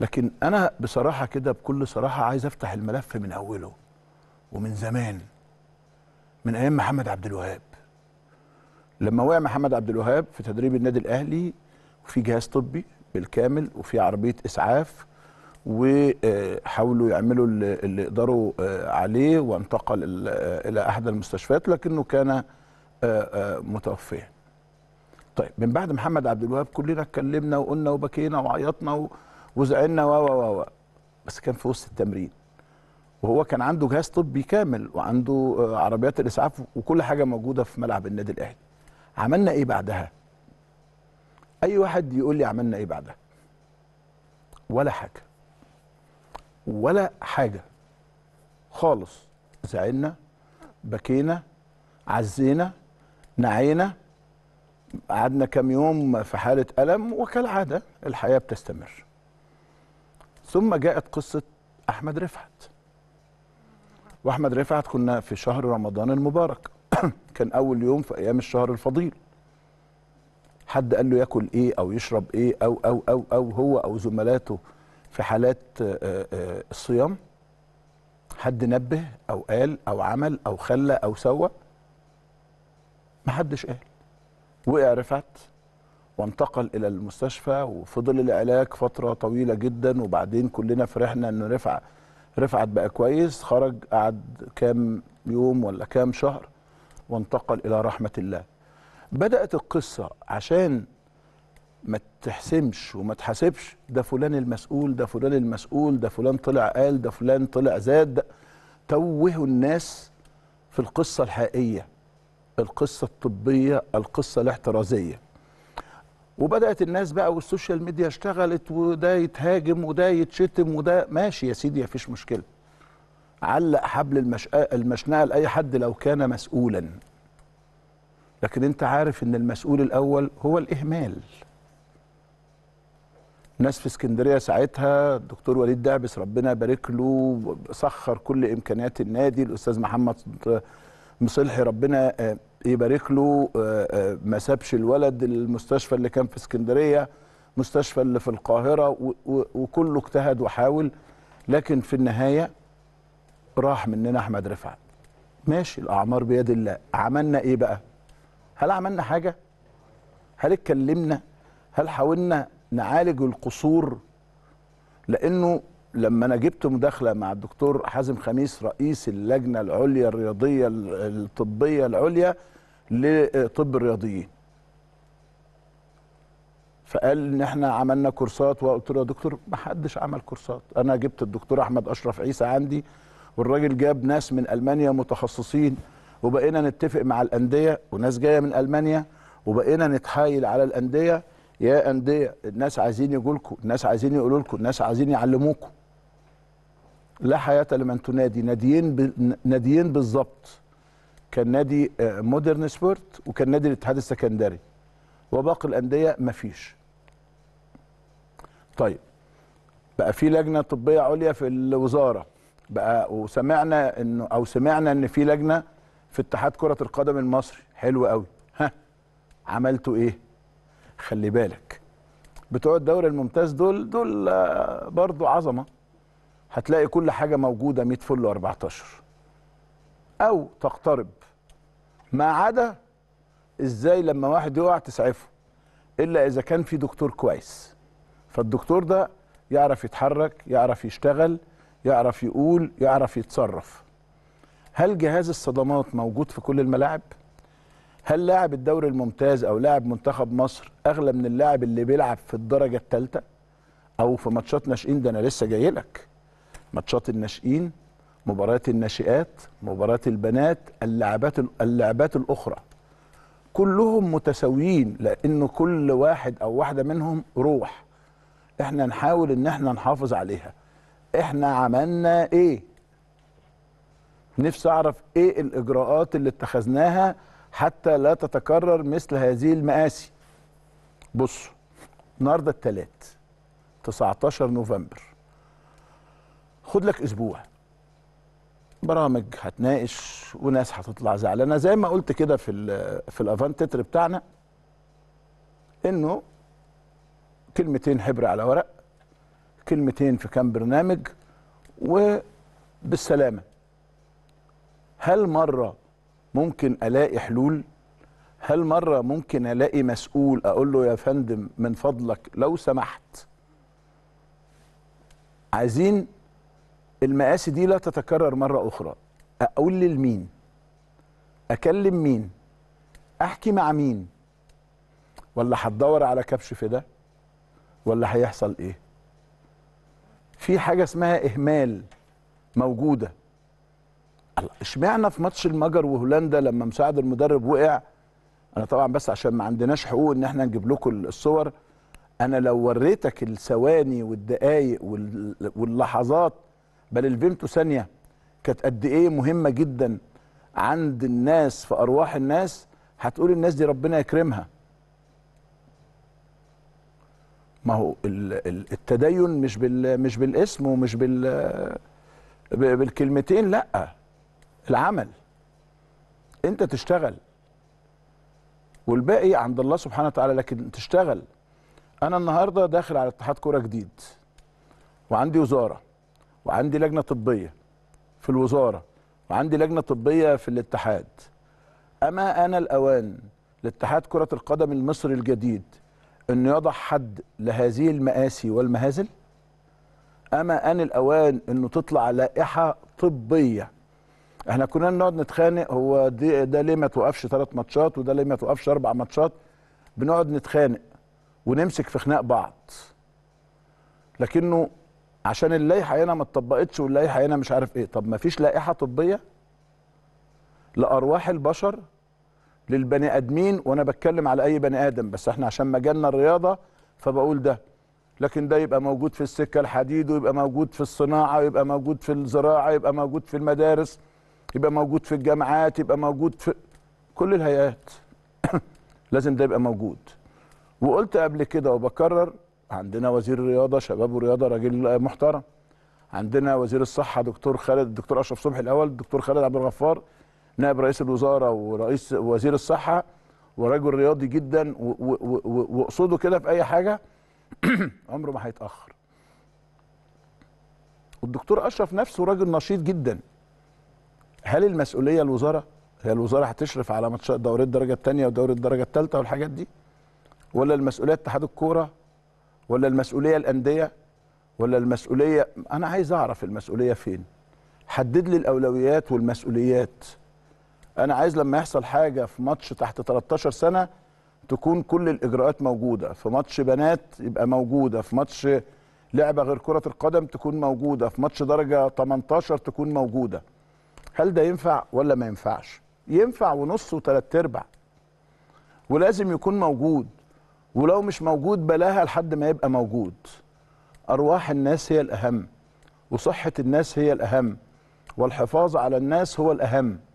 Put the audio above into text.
لكن انا بصراحه كده بكل صراحه عايز افتح الملف من اوله ومن زمان من ايام محمد عبد الوهاب لما وقع محمد عبد الوهاب في تدريب النادي الاهلي وفي جهاز طبي بالكامل وفي عربيه اسعاف وحاولوا يعملوا اللي يقدروا آه، عليه وانتقل آه، الى احد المستشفيات لكنه كان آه، متوفيا. طيب من بعد محمد عبد الوهاب كلنا اتكلمنا وقلنا وبكينا وعيطنا و... وزعلنا و و و بس كان في وسط التمرين وهو كان عنده جهاز طبي كامل وعنده آه، عربيات الاسعاف وكل حاجه موجوده في ملعب النادي الاهلي عملنا ايه بعدها اي واحد يقول لي عملنا ايه بعدها ولا حاجه ولا حاجه خالص زعلنا بكينا عزينا نعينا قعدنا كام يوم في حاله الم وكالعاده الحياه بتستمر ثم جاءت قصه احمد رفعت واحمد رفعت كنا في شهر رمضان المبارك كان اول يوم في ايام الشهر الفضيل حد قال له ياكل ايه او يشرب ايه او او او او هو او زملاته في حالات آه، آه، الصيام حد نبه او قال او عمل او خلى او سوى محدش قال وقع رفعت وانتقل الى المستشفى وفضل العلاج فتره طويله جدا وبعدين كلنا فرحنا انه رفع رفعت بقى كويس خرج قعد كام يوم ولا كام شهر وانتقل الى رحمه الله بدات القصه عشان ما تحسمش وما تحاسبش ده فلان المسؤول ده فلان المسؤول ده فلان طلع قال ده فلان طلع زاد توهوا الناس في القصه الحقيقيه القصه الطبيه القصه الاحترازيه وبدات الناس بقى والسوشيال ميديا اشتغلت وده يتهاجم وده يتشتم وده ماشي يا سيدي مفيش مشكله علق حبل المش... المشنقه لاي حد لو كان مسؤولا لكن انت عارف ان المسؤول الاول هو الاهمال ناس في اسكندريه ساعتها الدكتور وليد دعبس ربنا يبارك له سخر كل امكانيات النادي الاستاذ محمد مصلحي ربنا آه، يبارك له آه، آه، ما سابش الولد المستشفى اللي كان في اسكندريه مستشفى اللي في القاهره وكله اجتهد وحاول لكن في النهايه راح مننا احمد رفعت ماشي الاعمار بيد الله عملنا ايه بقى هل عملنا حاجه هل اتكلمنا هل حاولنا نعالج القصور لانه لما انا جبت مداخله مع الدكتور حازم خميس رئيس اللجنه العليا الرياضيه الطبيه العليا لطب الرياضيين فقال ان احنا عملنا كورسات وقلت له يا دكتور ما حدش عمل كورسات انا جبت الدكتور احمد اشرف عيسى عندي والراجل جاب ناس من المانيا متخصصين وبقينا نتفق مع الانديه وناس جايه من المانيا وبقينا نتحايل على الانديه يا انديه الناس عايزين يجوا لكم الناس عايزين يقولوا لكم الناس عايزين يعلموكم لا حياه لمن تنادي ناديين ناديين بالظبط كان نادي آه، مودرن سبورت وكان نادي الاتحاد السكندري وباقي الانديه مفيش طيب بقى في لجنه طبيه عليا في الوزاره بقى وسمعنا انه او سمعنا ان في لجنه في اتحاد كره القدم المصري حلو قوي ها عملتوا ايه خلي بالك بتوع الدوري الممتاز دول دول آه، برضو عظمه هتلاقي كل حاجه موجوده 100 فل و14 او تقترب ما عدا ازاي لما واحد يقع تسعفه الا اذا كان في دكتور كويس فالدكتور ده يعرف يتحرك يعرف يشتغل يعرف يقول يعرف يتصرف هل جهاز الصدمات موجود في كل الملاعب هل لاعب الدوري الممتاز او لاعب منتخب مصر اغلى من اللاعب اللي بيلعب في الدرجه الثالثه او في ماتشات ناشئين ده انا لسه جاي لك ماتشات الناشئين مباريات الناشئات مباريات البنات اللعبات اللعبات الاخرى كلهم متساويين لان كل واحد او واحده منهم روح احنا نحاول ان احنا نحافظ عليها احنا عملنا ايه نفسي اعرف ايه الاجراءات اللي اتخذناها حتى لا تتكرر مثل هذه المآسي بصوا النهارده الثلاث 19 نوفمبر خد لك اسبوع برامج هتناقش وناس هتطلع زعلانه زي ما قلت كده في الـ في الافانتتر تتر بتاعنا انه كلمتين حبر على ورق كلمتين في كام برنامج وبالسلامه هل مره ممكن الاقي حلول هل مره ممكن الاقي مسؤول اقول له يا فندم من فضلك لو سمحت عايزين المآسي دي لا تتكرر مرة أخرى أقول لمين أكلم مين أحكي مع مين ولا هتدور على كبش في ده ولا هيحصل إيه في حاجة اسمها إهمال موجودة اشمعنا في ماتش المجر وهولندا لما مساعد المدرب وقع انا طبعا بس عشان ما عندناش حقوق ان احنا نجيب لكم الصور انا لو وريتك الثواني والدقايق واللحظات بل الفيمتو ثانيه كانت قد ايه مهمه جدا عند الناس في ارواح الناس هتقول الناس دي ربنا يكرمها ما هو التدين مش بال مش بالاسم ومش بال بالكلمتين لا العمل انت تشتغل والباقي عند الله سبحانه وتعالى لكن تشتغل انا النهارده داخل على اتحاد كوره جديد وعندي وزاره وعندي لجنه طبيه في الوزاره وعندي لجنه طبيه في الاتحاد اما انا الاوان لاتحاد كره القدم المصري الجديد انه يضع حد لهذه المآسي والمهازل اما ان الاوان انه تطلع لائحه طبيه احنا كنا بنقعد نتخانق هو ده ليه ما توقفش ثلاث ماتشات وده ليه ما توقفش اربع ماتشات بنقعد نتخانق ونمسك في خناق بعض لكنه عشان اللائحه هنا ما اتطبقتش واللائحه هنا مش عارف ايه طب ما فيش لائحه طبيه لارواح البشر للبني ادمين وانا بتكلم على اي بني ادم بس احنا عشان مجالنا الرياضه فبقول ده لكن ده يبقى موجود في السكه الحديد ويبقى موجود في الصناعه ويبقى موجود في الزراعه يبقى موجود في المدارس يبقى موجود في الجامعات يبقى موجود في كل الهيئات لازم ده يبقى موجود وقلت قبل كده وبكرر عندنا وزير رياضه شباب ورياضه راجل محترم عندنا وزير الصحه دكتور خالد الدكتور اشرف صبحي الاول الدكتور خالد عبد الغفار نائب رئيس الوزاره ورئيس وزير الصحه ورجل رياضي جدا واقصده كده في اي حاجه عمره ما هيتاخر والدكتور اشرف نفسه راجل نشيط جدا هل المسؤوليه الوزاره هي الوزاره هتشرف على ماتشات دوري الدرجه الثانيه ودوري الدرجه الثالثه والحاجات دي ولا المسؤوليه اتحاد الكوره ولا المسؤوليه الانديه ولا المسؤوليه انا عايز اعرف المسؤوليه فين حدد لي الاولويات والمسؤوليات انا عايز لما يحصل حاجه في ماتش تحت 13 سنه تكون كل الاجراءات موجوده في ماتش بنات يبقى موجوده في ماتش لعبه غير كره القدم تكون موجوده في ماتش درجه 18 تكون موجوده هل ده ينفع ولا ما ينفعش ينفع ونص وثلاث ارباع ولازم يكون موجود ولو مش موجود بلاها لحد ما يبقى موجود أرواح الناس هي الأهم وصحة الناس هي الأهم والحفاظ على الناس هو الأهم